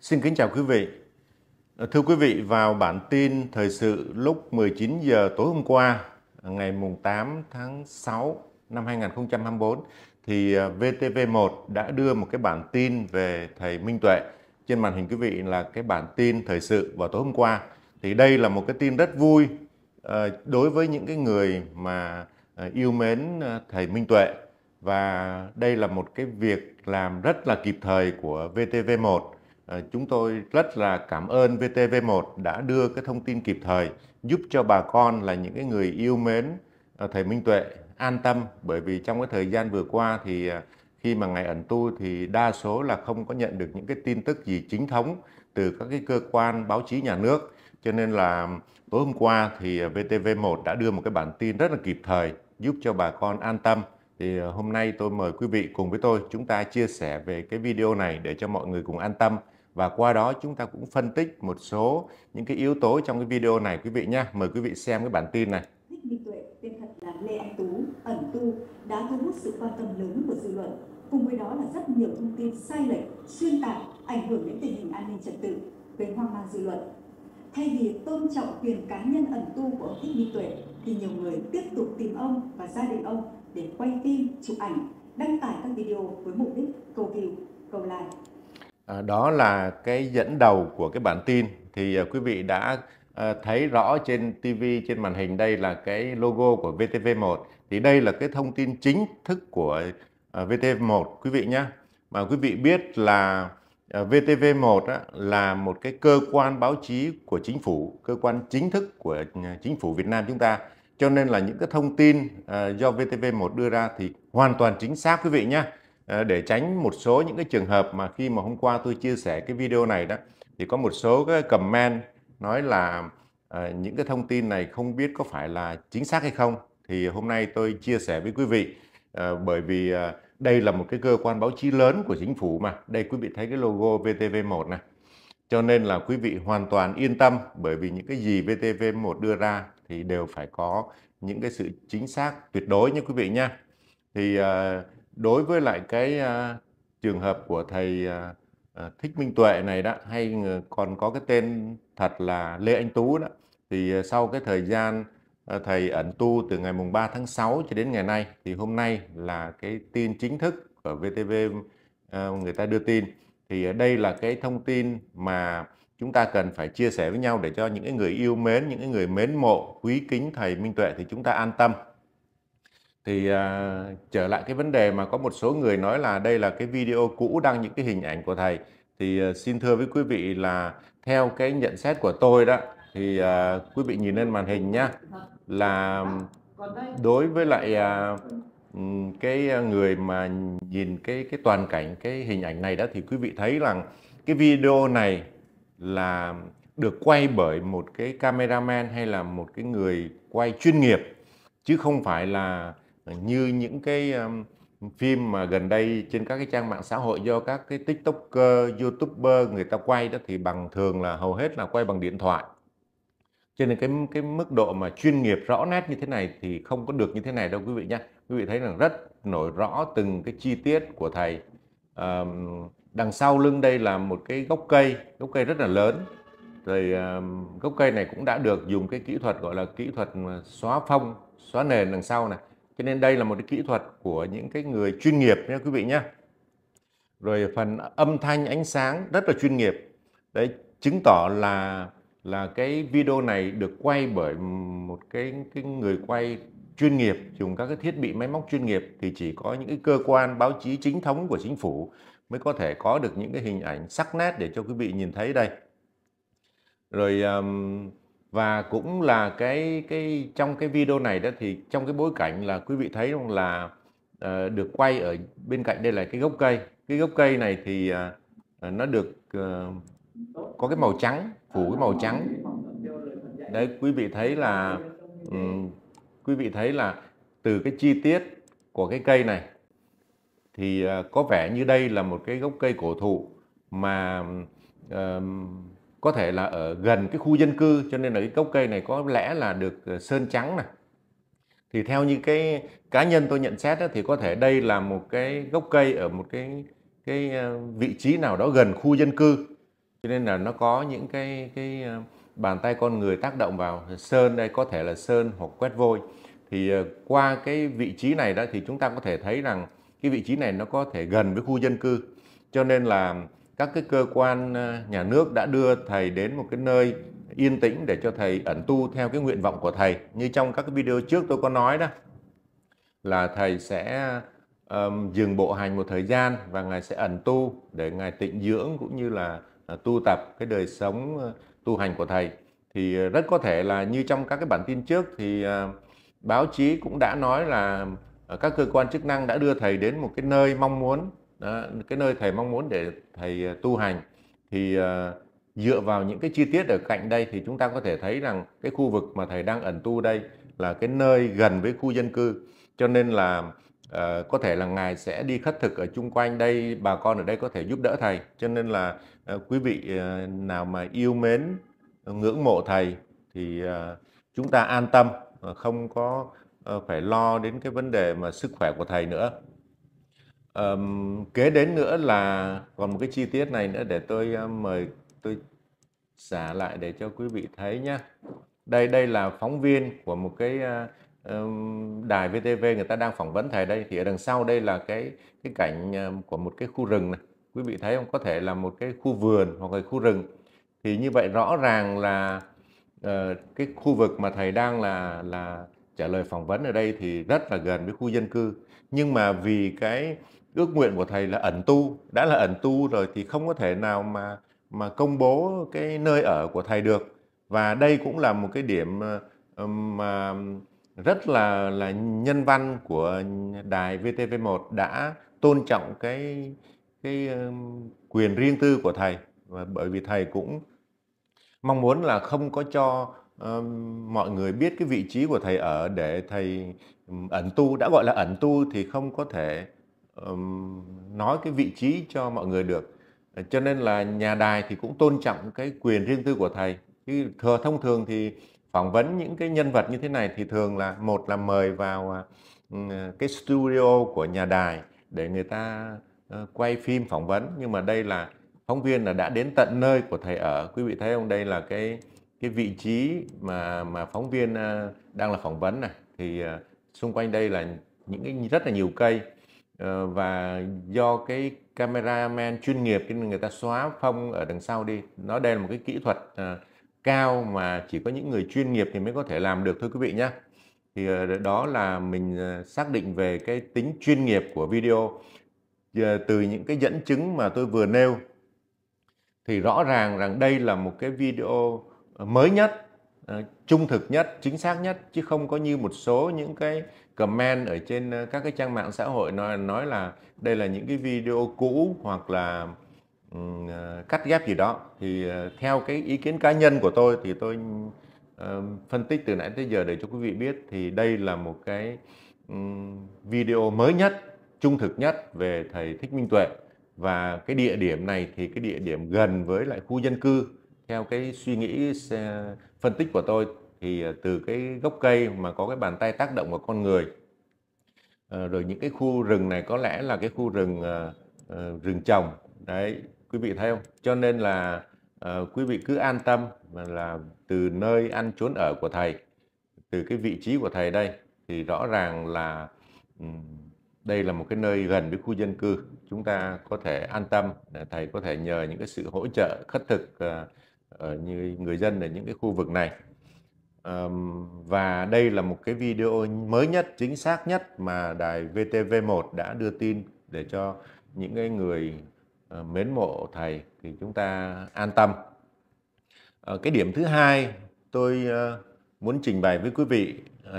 Xin kính chào quý vị. Ờ, thưa quý vị, vào bản tin thời sự lúc 19 giờ tối hôm qua, ngày mùng 8 tháng 6 năm 2024 thì ờ, VTV1 đã đưa một cái bản tin về thầy Minh Tuệ. Trên màn hình quý vị là cái bản tin thời sự vào tối hôm qua. Thì đây là một cái tin rất vui ờ, đối với những cái người mà yêu mến thầy Minh Tuệ và đây là một cái việc làm rất là kịp thời của VTV1 Ờ, chúng tôi rất là cảm ơn VTV1 đã đưa cái thông tin kịp thời giúp cho bà con là những cái người yêu mến ờ, thầy Minh Tuệ an tâm bởi vì trong cái thời gian vừa qua thì ờ, khi mà ngày ẩn tu thì đa số là không có nhận được những cái tin tức gì chính thống từ các cái cơ quan báo chí nhà nước cho nên là tối hôm qua thì VTV1 đã đưa một cái bản tin rất là kịp thời giúp cho bà con an tâm thì hôm nay tôi mời quý vị cùng với tôi chúng ta chia sẻ về cái video này để cho mọi người cùng an tâm và qua đó chúng ta cũng phân tích một số những cái yếu tố trong cái video này quý vị nha Mời quý vị xem cái bản tin này. Thích Minh Tuệ tên thật là Lê Anh Tú, ẩn tu đã thu hút sự quan tâm lớn của dư luận. Cùng với đó là rất nhiều thông tin sai lệch, xuyên tạc, ảnh hưởng đến tình hình an ninh trật tự, gây hoang mang dư luận. Thay vì tôn trọng quyền cá nhân ẩn tu của ông Thích Minh Tuệ, thì nhiều người tiếp tục tìm ông và gia đình ông để quay phim, chụp ảnh, đăng tải các video với mục đích cầu view, cầu like. Ờ, đó là cái dẫn đầu của cái bản tin thì ờ, quý vị đã ờ, thấy rõ trên TV trên màn hình đây là cái logo của VTV1 thì đây là cái thông tin chính thức của VTV1 quý vị nhé mà quý vị biết là VTV1 là một cái cơ quan báo chí của chính phủ cơ quan chính thức của chính phủ Việt Nam chúng ta cho nên là những cái thông tin do VTV1 đưa ra thì hoàn toàn chính xác quý vị nhé Ờ, để tránh một số những cái trường hợp mà khi mà hôm qua tôi chia sẻ cái video này đó thì có một số cái comment nói là uh, những cái thông tin này không biết có phải là chính xác hay không thì hôm nay tôi chia sẻ với quý vị uh, bởi vì uh, đây là một cái cơ quan báo chí lớn của chính phủ mà đây quý vị thấy cái logo VTV1 này cho nên là quý vị hoàn toàn yên tâm bởi vì những cái gì VTV1 đưa ra thì đều phải có những cái sự chính xác tuyệt đối nha quý vị nha thì uh, đối với lại cái uh, trường hợp của thầy uh, thích minh tuệ này đó hay ờ, còn có cái tên thật là lê anh tú đó thì uh, sau cái thời gian uh, thầy ẩn tu từ ngày mùng 3 tháng 6 cho đến ngày nay thì hôm nay là cái tin chính thức ở vtv uh, người ta đưa tin thì đây là cái thông tin mà chúng ta cần phải chia sẻ với nhau để cho những người yêu mến những người mến mộ quý kính thầy minh tuệ thì chúng ta an tâm thì à, trở lại cái vấn đề mà có một số người nói là đây là cái video cũ đăng những cái hình ảnh của thầy thì à, xin thưa với quý vị là theo cái nhận xét của tôi đó thì à, quý vị nhìn lên màn hình nhá là đối với lại à, cái người mà nhìn cái cái toàn cảnh cái hình ảnh này đó thì quý vị thấy rằng cái video này là được quay bởi một cái cameraman hay là một cái người quay chuyên nghiệp chứ không phải là như những cái um, phim mà gần đây trên các cái trang mạng xã hội do các cái tiktoker, youtuber người ta quay đó thì bằng thường là hầu hết là quay bằng điện thoại. Cho nên cái cái mức độ mà chuyên nghiệp rõ nét như thế này thì không có được như thế này đâu quý vị nhé. Quý vị thấy rằng rất nổi rõ từng cái chi tiết của thầy. À, đằng sau lưng đây là một cái gốc cây, gốc cây rất là lớn. Rồi à, gốc cây này cũng đã được dùng cái kỹ thuật gọi là kỹ thuật xóa phong, xóa nền đằng sau này cho nên đây là một cái kỹ thuật của những cái người chuyên nghiệp nha quý vị nhé rồi phần âm thanh ánh sáng rất là chuyên nghiệp đấy chứng tỏ là là cái video này được quay bởi một cái cái người quay chuyên nghiệp dùng các cái thiết bị máy móc chuyên nghiệp thì chỉ có những cái cơ quan báo chí chính thống của chính phủ mới có thể có được những cái hình ảnh sắc nét để cho quý vị nhìn thấy đây rồi um, và cũng là cái cái trong cái video này đó thì trong cái bối cảnh là quý vị thấy rằng là uh, được quay ở bên cạnh đây là cái gốc cây cái gốc cây này thì uh, nó được uh, có cái màu trắng phủ cái màu trắng đấy quý vị thấy là um, quý vị thấy là từ cái chi tiết của cái cây này thì uh, có vẻ như đây là một cái gốc cây cổ thụ mà uh, có thể là ở gần cái khu dân cư cho nên là cái gốc cây này có lẽ là được ờ, sơn trắng này thì theo như cái cá nhân tôi nhận xét đó, thì có thể đây là một cái gốc cây ở một cái cái ờ, vị trí nào đó gần khu dân cư cho nên là nó có những cái cái ờ, bàn tay con người tác động vào sơn đây có thể là sơn hoặc quét vôi thì qua cái vị trí này đó thì chúng ta có thể thấy rằng cái vị trí này nó có thể gần với khu dân cư cho nên là các cái cơ quan ờ, nhà nước đã đưa thầy đến một cái nơi yên tĩnh để cho thầy ẩn tu theo cái nguyện vọng của thầy như trong các cái video trước tôi có nói đó là thầy sẽ um, dừng bộ hành một thời gian và ngài sẽ ẩn tu để ngài tịnh dưỡng cũng như là uh, tu tập cái đời sống uh, tu hành của thầy thì uh, rất có thể là như trong các cái bản tin trước thì uh, báo chí cũng đã nói là uh, các cơ quan chức năng đã đưa thầy đến một cái nơi mong muốn đó, cái nơi thầy mong muốn để thầy à, tu hành thì uh, dựa vào những cái chi tiết ở cạnh đây thì chúng ta có thể thấy rằng cái khu vực mà thầy đang ẩn tu đây là cái nơi gần với khu dân cư cho nên là Uh, có thể là ngài sẽ đi khất thực ở chung quanh đây bà con ở đây có thể giúp đỡ thầy cho nên là uh, quý vị uh, nào mà yêu mến ngưỡng mộ thầy thì uh, chúng ta an tâm không có phải lo đến cái vấn đề mà sức khỏe của thầy nữa Um, kế đến nữa là còn một cái chi tiết này nữa để tôi uh, mời tôi xả lại để cho quý vị thấy nhá Đây đây là phóng viên của một cái uh, um, đài VTV người ta đang phỏng vấn thầy đây thì ở đằng sau đây là cái cái cảnh uh, của một cái khu rừng này. Quý vị thấy không? Có thể là một cái khu vườn hoặc là khu rừng. Thì như vậy rõ ràng là uh, cái khu vực mà thầy đang là là trả lời phỏng vấn ở đây thì rất là gần với khu dân cư nhưng mà vì cái ước nguyện của thầy là ẩn tu đã là ẩn tu rồi thì không có thể nào mà mà công bố cái nơi ở của thầy được và đây cũng là một cái điểm ờ, ờ, mà rất là là nhân văn của đài VTV1 đã tôn trọng cái cái ờ, quyền riêng tư của thầy và bởi vì thầy cũng mong muốn là không có cho um, mọi người biết cái vị trí của thầy ở để thầy ẩn tu đã gọi là ẩn tu thì không có thể nói cái vị trí cho mọi người được ờ, cho nên là nhà đài thì cũng tôn trọng cái quyền riêng tư của thầy chứ thừa thông thường thì phỏng vấn những cái nhân vật như thế này thì thường là một là mời vào à, à, cái studio của nhà đài để người ta ờ, quay phim phỏng vấn nhưng mà đây là phóng viên là đã đến tận nơi của thầy ở quý vị thấy không đây là cái cái vị trí mà mà phóng viên à, đang là phỏng vấn này thì xung quanh đây là những cái rất là nhiều cây Ờ, và do cái cameraman chuyên nghiệp cho nên người ta xóa phông ở đằng sau đi nó đây là một cái kỹ thuật ờ, cao mà chỉ có những người chuyên nghiệp thì mới có thể làm được thôi quý vị nhé thì ờ, đó là mình xác định về cái tính chuyên nghiệp của video từ những cái dẫn chứng mà tôi vừa nêu thì rõ ràng rằng đây là một cái video mới nhất trung thực nhất chính xác nhất chứ không có như một số những cái comment ở trên ờ, các cái trang mạng xã hội nói nói là đây là những cái video cũ hoặc là um, cắt ghép gì đó thì uh, theo cái ý kiến cá nhân của tôi thì tôi uh, phân tích từ nãy tới giờ để cho quý vị biết thì đây là một cái um, video mới nhất trung thực nhất về thầy Thích Minh Tuệ và cái địa điểm này thì cái địa điểm gần với lại khu dân cư theo cái suy nghĩ phân tích của tôi thì ờ, từ cái gốc cây mà có cái bàn tay tác động vào con người ờ, rồi những cái khu rừng này có lẽ là cái khu rừng ờ, rừng trồng đấy quý vị thấy không cho nên là quý vị cứ an tâm là từ nơi ăn trốn ở của thầy từ cái vị trí của thầy đây thì rõ ràng là đây là một cái nơi gần với khu dân cư chúng ta có thể an tâm thầy có thể nhờ những cái sự hỗ trợ khất thực ở như người dân ở những cái khu vực này và đây là một cái video mới nhất, chính xác nhất mà đài VTV1 đã đưa tin để cho những cái người ờ, mến mộ thầy thì chúng ta an tâm. Ờ, cái điểm thứ hai tôi ờ, muốn trình bày với quý vị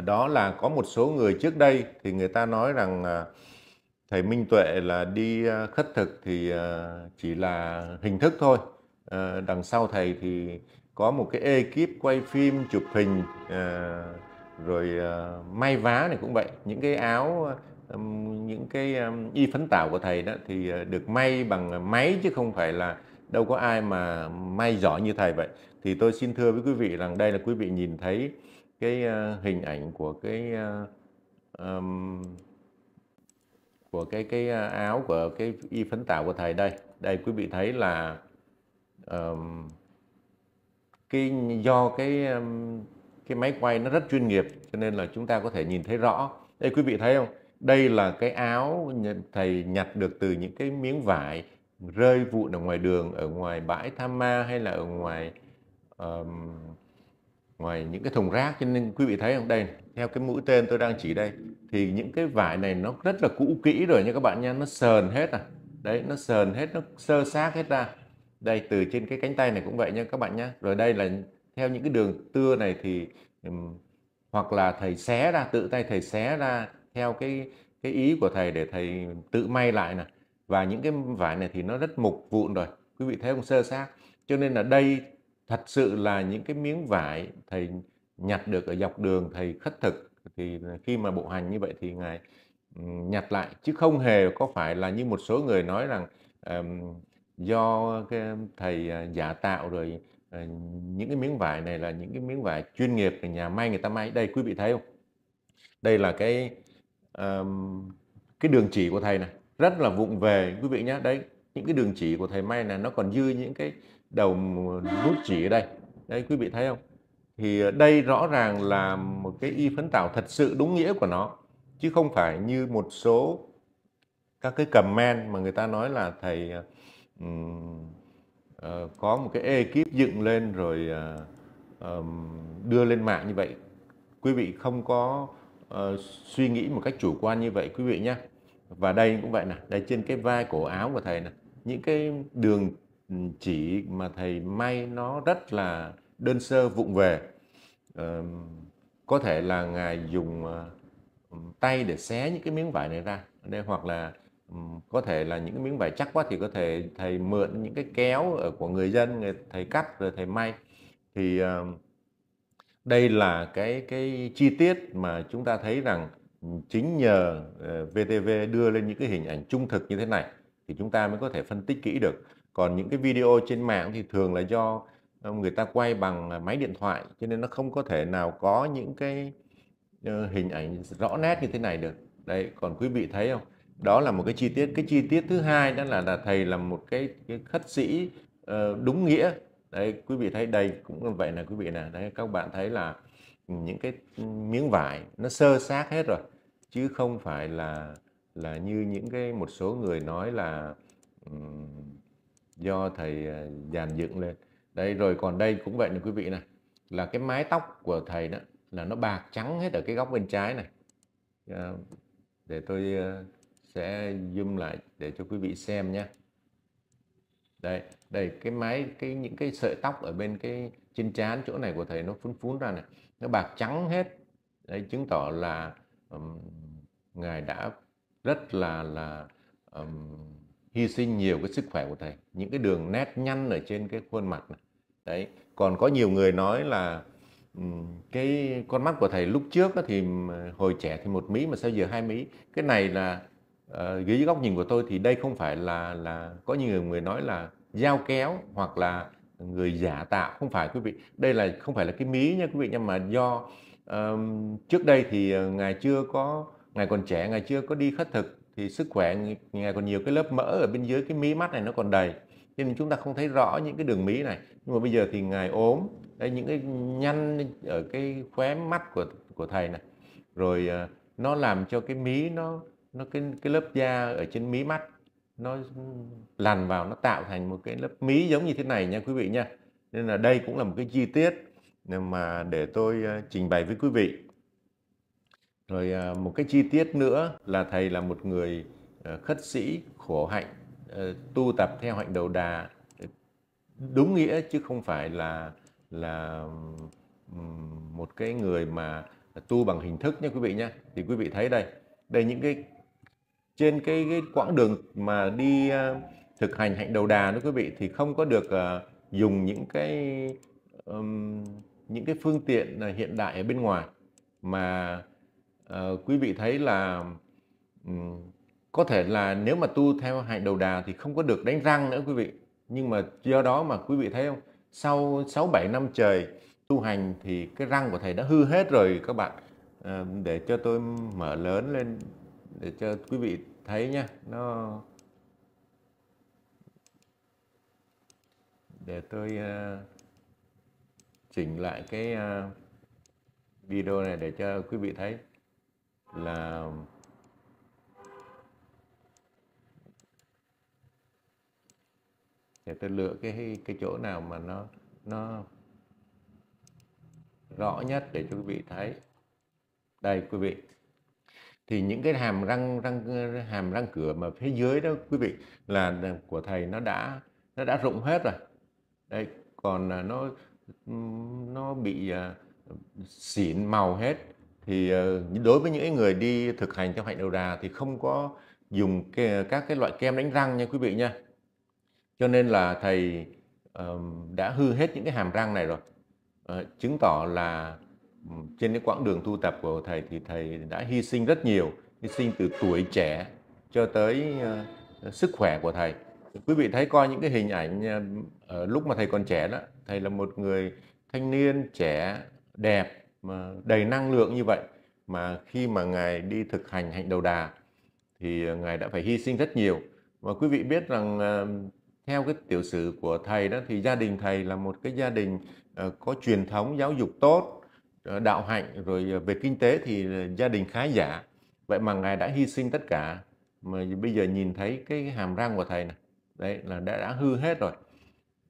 đó là có một số người trước đây thì người ta nói rằng thầy Minh Tuệ là đi khất thực thì chỉ là hình thức thôi. Đằng sau thầy thì có một cái ekip quay phim chụp hình ờ, rồi ờ, may vá này cũng vậy những cái áo ờ, những cái y phấn tảo của thầy đó thì được may bằng máy chứ không phải là đâu có ai mà may giỏi như thầy vậy thì tôi xin thưa với quý vị rằng đây là quý vị nhìn thấy cái hình ảnh của cái của cái cái áo của cái y phấn tảo của thầy đây đây quý vị thấy là um, cái do cái um, cái máy quay nó rất chuyên nghiệp cho nên là chúng ta có thể nhìn thấy rõ đây quý vị thấy không đây là cái áo thầy nhặt được từ những cái miếng vải rơi vụn ở ngoài đường ở ngoài bãi tham ma hay là ở ngoài um, ngoài những cái thùng rác cho nên quý vị thấy không đây theo cái mũi tên tôi đang chỉ đây thì những cái vải này nó rất là cũ kỹ rồi nha các bạn nha nó sờn hết à đấy nó sờn hết nó sơ xác hết ra đây từ trên cái cánh tay này cũng vậy nha các bạn nhé rồi đây là theo những cái đường tưa này thì um, hoặc là thầy xé ra tự tay thầy xé ra theo cái cái ý của thầy để thầy tự may lại nè và những cái vải này thì nó rất mục vụn rồi quý vị thấy không sơ xác cho nên là đây thật sự là những cái miếng vải thầy nhặt được ở dọc đường thầy khất thực thì khi mà bộ hành như vậy thì ngài nhặt lại chứ không hề có phải là như một số người nói rằng um, do cái thầy à, giả tạo rồi ờ, những cái miếng vải này là những cái miếng vải chuyên nghiệp nhà may người ta may đây quý vị thấy không đây là cái um, cái đường chỉ của thầy này rất là vụng về quý vị nhé đấy những cái đường chỉ của thầy may này nó còn dư những cái đầu nút chỉ ở đây đấy quý vị thấy không thì ờ, đây rõ ràng là một cái y phấn tạo thật sự đúng nghĩa của nó chứ không phải như một số các cái comment mà người ta nói là thầy ờ, Ờ, có một cái ekip dựng lên rồi ờ, đưa lên mạng như vậy quý vị không có ờ, suy nghĩ một cách chủ quan như vậy quý vị nhé và đây cũng vậy nè đây trên cái vai cổ áo của thầy nè những cái đường chỉ mà thầy may nó rất là đơn sơ vụng về có thể là ngài dùng tay để xé những cái miếng vải này ra đây hoặc là có thể là những cái miếng vải chắc quá thì có thể thầy mượn những cái kéo ở của người dân người thầy cắt rồi thầy may thì đây là cái cái chi tiết mà chúng ta thấy rằng chính nhờ ờ, VTV đưa lên những cái hình ảnh trung thực như thế này thì chúng ta mới có thể phân tích kỹ được còn những cái video trên mạng thì thường là do ờ, người ta quay bằng ờ, máy điện thoại cho nên nó không có thể nào có những cái hình ảnh rõ nét như thế này được đấy còn quý vị thấy không đó là một cái chi tiết cái chi tiết thứ hai đó là là thầy là một cái, cái khất sĩ uh, đúng nghĩa đấy quý vị thấy đây cũng vậy là quý vị nè đấy các bạn thấy là những cái miếng vải nó sơ xác hết rồi chứ không phải là là như những cái một số người nói là um, do thầy ờ, dàn dựng lên đây rồi còn đây cũng vậy nè quý vị này là cái mái tóc của thầy đó là nó bạc trắng hết ở cái góc bên trái này ờ, để tôi sẽ zoom lại để cho quý vị xem nhé đây đây cái máy cái những cái sợi tóc ở bên cái trên trán chỗ này của thầy nó phun phun ra này nó bạc trắng hết đấy chứng tỏ là um, ngài đã rất là là um, hy sinh nhiều cái sức khỏe của thầy những cái đường nét nhăn ở trên cái khuôn mặt này đấy còn có nhiều người nói là cái con mắt của thầy lúc trước thì hồi trẻ thì một mí mà sao giờ hai mí cái này là à, dưới góc nhìn của tôi thì đây không phải là là có nhiều người nói là giao kéo hoặc là người giả tạo không phải quý vị đây là không phải là cái mí nha quý vị nhưng mà do um, trước đây thì ờ, ngài chưa có ngài còn trẻ ngài chưa có đi khất thực thì sức khỏe ngài còn nhiều cái lớp mỡ ở bên dưới cái mí mắt này nó còn đầy nên chúng ta không thấy rõ những cái đường mí này nhưng mà bây giờ thì ngài ốm đấy những cái nhăn ở cái khóe mắt của của thầy này rồi uh, nó làm cho cái mí nó nó cái cái lớp da ở trên mí mắt nó lằn vào nó tạo thành một cái lớp mí giống như thế này nha quý vị nha nên là đây cũng là một cái chi tiết mà để tôi ờ, trình bày với quý vị rồi ờ, một cái chi tiết nữa là thầy là một người ờ, khất sĩ khổ hạnh tu tập theo hạnh đầu đà đúng nghĩa chứ không phải là là một cái người mà tu bằng hình thức nha quý vị nha thì quý vị thấy đây đây những cái trên cái, cái quãng đường mà đi uh, thực hành hạnh đầu đà đó quý vị thì không có được uh, dùng những cái um, những cái phương tiện ờ, hiện đại ở bên ngoài mà uh, quý vị thấy là um, có thể là nếu mà tu theo hạnh đầu đà thì không có được đánh răng nữa quý vị nhưng mà do đó mà quý vị thấy không sau 6 7 năm trời tu hành thì cái răng của thầy đã hư hết rồi các bạn à, để cho tôi mở lớn lên để cho quý vị thấy nha nó để tôi uh, chỉnh lại cái uh, video này để cho quý vị thấy là để tôi lựa cái cái chỗ nào mà nó nó rõ nhất để cho quý vị thấy đây quý vị thì những cái hàm răng răng hàm răng cửa mà phía dưới đó quý vị là của thầy nó đã nó đã rụng hết rồi đây còn à, nó nó bị à, xỉn màu hết thì à, đối với những người đi thực hành theo hạnh đầu đà thì không có dùng các cái loại kem đánh răng nha quý vị nha cho nên là thầy đã hư hết những cái hàm răng này rồi ờ, chứng tỏ là trên cái quãng đường tu tập của thầy thì thầy đã hy sinh rất nhiều hy sinh từ tuổi trẻ cho tới uh, sức khỏe của thầy quý vị thấy coi những cái hình ảnh uh, lúc mà thầy còn trẻ đó thầy là một người thanh niên trẻ đẹp mà đầy năng lượng như vậy mà khi mà ngài đi thực hành hạnh đầu đà thì ngài đã phải hy sinh rất nhiều và quý vị biết rằng ờ, theo cái tiểu sử của thầy đó thì gia đình thầy là một cái gia đình có truyền thống giáo dục tốt Ờ, đạo hạnh rồi ờ, về kinh tế thì ờ, gia đình khá giả vậy mà ngài đã hy sinh tất cả mà bây giờ nhìn thấy cái hàm răng của thầy này đấy là đã đã hư hết rồi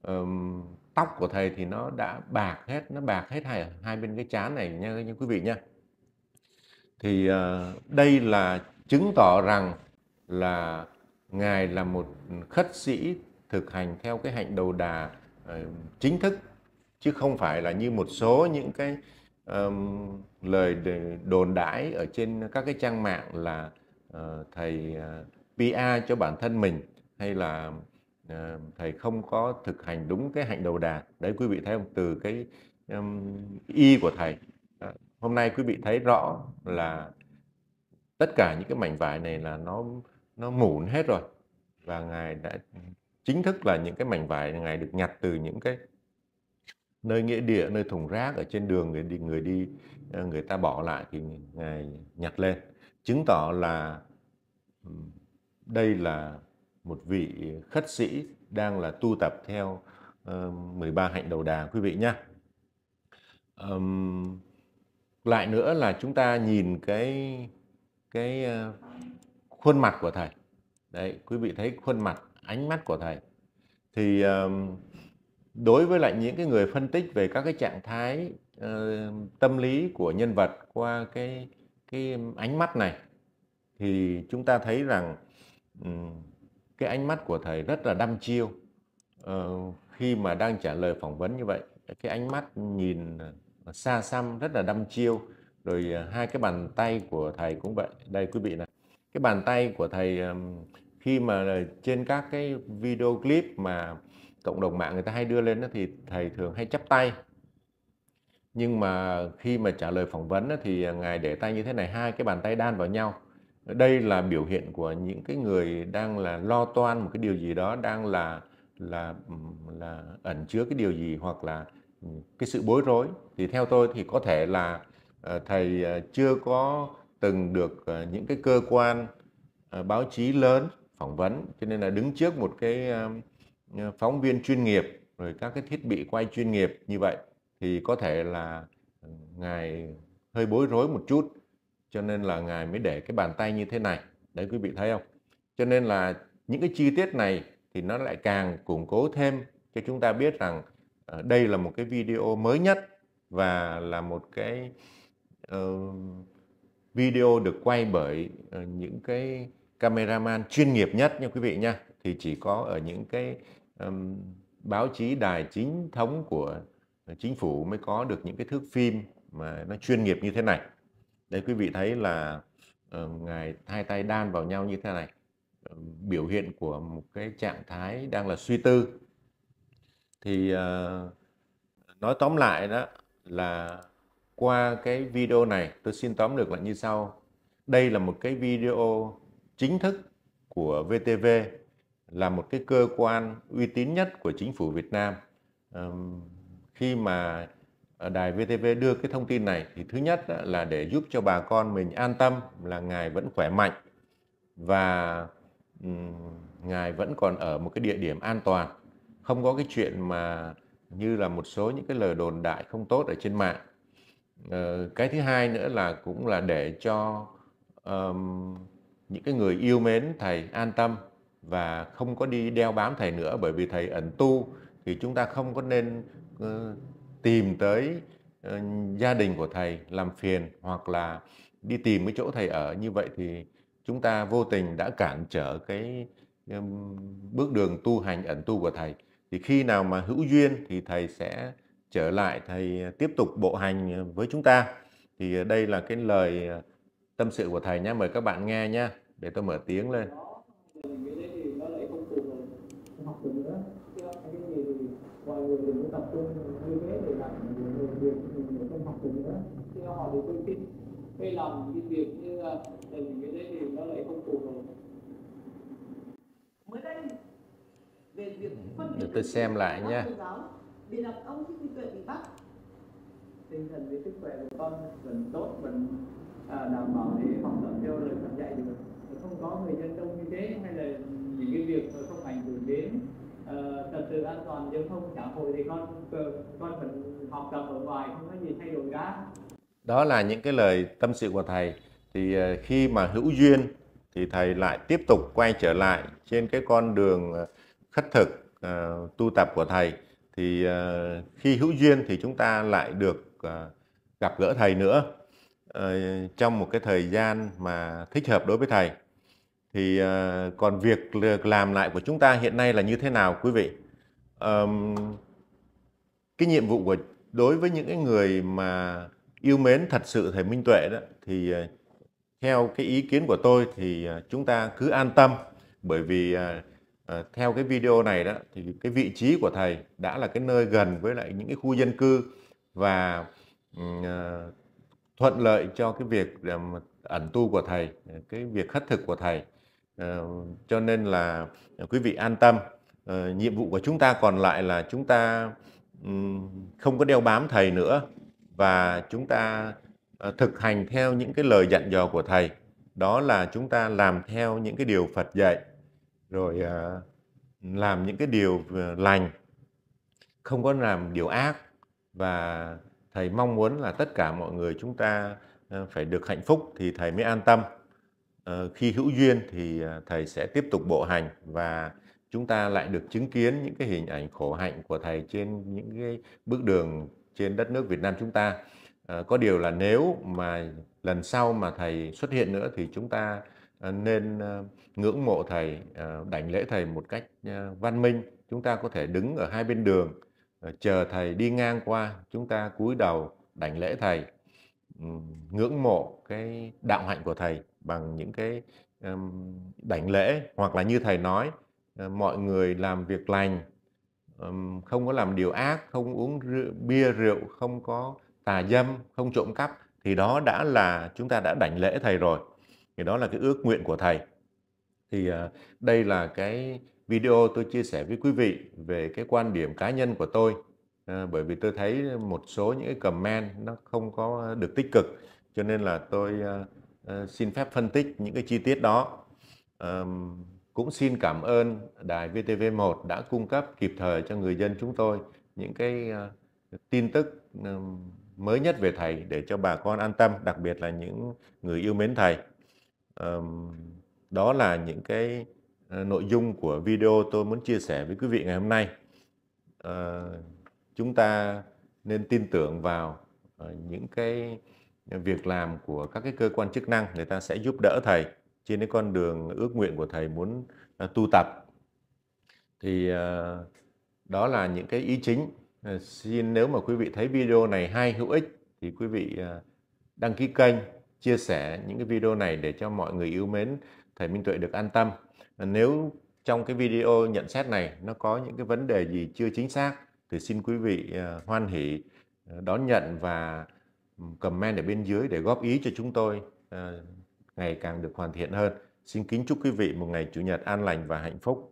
um, tóc của thầy thì nó đã bạc hết nó bạc hết hai hai bên cái chán này nha, nha quý vị nha thì uh, đây là chứng tỏ rằng là ngài là một khất sĩ thực hành theo cái hạnh đầu đà uh, chính thức chứ không phải là như một số những cái um, lời đồn đãi ở trên các cái trang mạng là uh, thầy uh, ờ, PR cho bản thân mình hay là uh, thầy không có thực hành đúng cái hạnh đầu đà đấy quý vị thấy không từ cái um, y của thầy à, hôm nay quý vị thấy rõ là tất cả những cái mảnh vải này là nó nó mủn hết rồi và ngài đã chính thức là những cái mảnh vải ngài được nhặt từ những cái nơi nghĩa địa nơi thùng rác ở trên đường người đi người đi ờ, người ta bỏ lại thì ngài nhặt lên chứng tỏ là đây là một vị khất sĩ đang là tu tập theo uh, ờ, 13 hạnh đầu đà quý vị nhé. Um, lại nữa là chúng ta nhìn cái cái ờ, khuôn mặt của thầy. Đấy, quý vị thấy khuôn mặt, ánh mắt của thầy. Thì um, đối với lại những cái người phân tích về các cái trạng thái uh, tâm lý của nhân vật qua cái cái ánh mắt này thì chúng ta thấy rằng um, cái ánh mắt của thầy rất là đăm chiêu uh, khi mà đang trả lời phỏng vấn như vậy cái ánh mắt nhìn xa xăm rất là đăm chiêu rồi uh, hai cái bàn tay của thầy cũng vậy đây quý vị này cái bàn tay của thầy um, khi mà trên các cái video clip mà cộng đồng mạng người ta hay đưa lên đó thì thầy thường hay chắp tay nhưng mà khi mà trả lời phỏng vấn thì ngài để tay như thế này hai cái bàn tay đan vào nhau đây là biểu hiện của những cái người đang là lo toan một cái điều gì đó đang là là là ẩn chứa cái điều gì hoặc là cái sự bối rối thì theo tôi thì có thể là ờ, thầy ờ, chưa có từng được ờ, những cái cơ quan báo chí lớn phỏng vấn cho nên là đứng trước một cái phóng viên chuyên nghiệp rồi các cái thiết bị quay chuyên nghiệp như vậy thì có thể là ngài hơi bối rối một chút cho nên là ngài mới để cái bàn tay như thế này đấy quý vị thấy không cho nên là những cái chi tiết này thì nó lại càng củng cố thêm cho chúng ta biết rằng ờ, đây là một cái video mới nhất và là một cái uh, video được quay bởi uh, những cái cameraman chuyên nghiệp nhất nha quý vị nha thì chỉ có ở những cái um, báo chí đài chính thống của chính phủ mới có được những cái thước phim mà nó chuyên nghiệp như thế này đấy quý vị thấy là uh, ngài hai tay đan vào nhau như thế này uh, biểu hiện của một cái trạng thái đang là suy tư thì uh, nói tóm lại đó là qua cái video này tôi xin tóm được là như sau đây là một cái video chính thức của VTV là một cái cơ quan uy tín nhất của chính phủ Việt Nam khi mà ờ, đài VTV đưa cái thông tin này thì thứ nhất là để giúp cho bà con mình an tâm là ngài vẫn khỏe mạnh và ngài vẫn còn ở một cái địa điểm an toàn không có cái chuyện mà như là một số những cái lời đồn đại không tốt ở trên mạng ờ, cái thứ hai nữa là cũng là để cho những cái người yêu mến thầy an tâm và không có đi đeo bám thầy nữa bởi vì thầy ẩn tu thì chúng ta không có nên ờ, tìm tới ờ, gia đình của thầy làm phiền hoặc là đi tìm cái chỗ thầy ở như vậy thì chúng ta vô tình đã cản trở cái bước đường tu hành ẩn tu của thầy thì khi nào mà hữu duyên thì thầy sẽ trở lại thầy tiếp tục bộ hành với chúng ta thì đây là cái lời ờ, tâm sự của thầy nhé mời các bạn nghe nhé để tôi mở tiếng lên thì tôi khi khi làm những việc như là ờ, tình cái đấy thì nó lại không phù hợp mới đây về việc ừ, phân biệt tôi xem lại nhé bị đọc ông thích tuệ bị bắt tinh thần với sức khỏe của con vẫn tốt vẫn à, ờ, đảm bảo để học tập theo lời giảng dạy được không có người dân đông như thế hay là những cái việc không ảnh hưởng đến uh, trật tự an toàn giao thông xã hội thì con con vẫn học tập ở ngoài không có gì thay đổi cả đó là những cái lời tâm sự của thầy thì ờ, khi mà hữu duyên thì thầy lại tiếp tục quay trở lại trên cái con đường ờ, khất thực uh, tu tập của thầy thì uh, khi hữu duyên thì chúng ta lại được uh, gặp gỡ thầy nữa uh, trong một cái thời gian mà thích hợp đối với thầy thì uh, còn việc làm lại của chúng ta hiện nay là như thế nào quý vị um, cái nhiệm vụ của đối với những cái người mà yêu mến thật sự thầy Minh Tuệ đó thì ờ, theo cái ý kiến của tôi thì ờ, chúng ta cứ an tâm bởi vì ờ, theo cái video này đó thì cái vị trí của thầy đã là cái nơi gần với lại những cái khu dân cư và ừ, thuận lợi cho cái việc ẩn tu của thầy, cái việc khất thực của thầy. Cho nên là quý vị an tâm. Nhiệm vụ của chúng ta còn lại là chúng ta không có đeo bám thầy nữa và chúng ta ờ, thực hành theo những cái lời dặn dò của thầy đó là chúng ta làm theo những cái điều Phật dạy rồi ờ, làm những cái điều ờ, lành không có làm điều ác và thầy mong muốn là tất cả mọi người chúng ta phải được hạnh phúc thì thầy mới an tâm khi hữu duyên thì thầy sẽ tiếp tục bộ hành và chúng ta lại được chứng kiến những cái hình ảnh khổ hạnh của thầy trên những cái bước đường trên đất nước Việt Nam chúng ta. Ờ, có điều là nếu mà lần sau mà thầy xuất hiện nữa thì chúng ta ờ, nên ờ, ngưỡng mộ thầy, đảnh lễ thầy một cách văn minh. Chúng ta có thể đứng ở hai bên đường chờ thầy đi ngang qua, chúng ta cúi đầu đảnh lễ thầy, ngưỡng mộ cái đạo hạnh của thầy bằng những cái đảnh lễ hoặc là như thầy nói mọi người làm việc lành không có làm điều ác không uống rượu, bia rượu không có tà dâm không trộm cắp thì đó đã là chúng ta đã đảnh lễ thầy rồi thì đó là cái ước nguyện của thầy thì à, đây là cái video tôi chia sẻ với quý vị về cái quan điểm cá nhân của tôi à, bởi vì tôi thấy một số những cái comment nó không có được tích cực cho nên là tôi à, xin phép phân tích những cái chi tiết đó cũng xin cảm ơn đài VTV1 đã cung cấp kịp thời cho người dân chúng tôi những cái ờ, tin tức ừ, mới nhất về thầy để cho bà con an tâm, đặc biệt là những người yêu mến thầy. Ờ, đó là những cái ờ, nội dung của video tôi muốn chia sẻ với quý vị ngày hôm nay. Chúng ta nên tin tưởng vào những cái việc làm của các cái cơ quan chức năng người ta sẽ giúp đỡ thầy trên cái con đường ước nguyện của thầy muốn à, tu tập thì à, đó là những cái ý chính à, xin nếu mà quý vị thấy video này hay hữu ích thì quý vị đăng ký kênh chia sẻ những cái video này để cho mọi người yêu mến thầy Minh Tuệ được an tâm nếu trong cái video nhận xét này nó có những cái vấn đề gì chưa chính xác thì xin quý vị hoan hỷ đón nhận và ừ, comment ở bên dưới để góp ý cho chúng tôi ngày càng được hoàn thiện hơn. Xin kính chúc quý vị một ngày Chủ nhật an lành và hạnh phúc.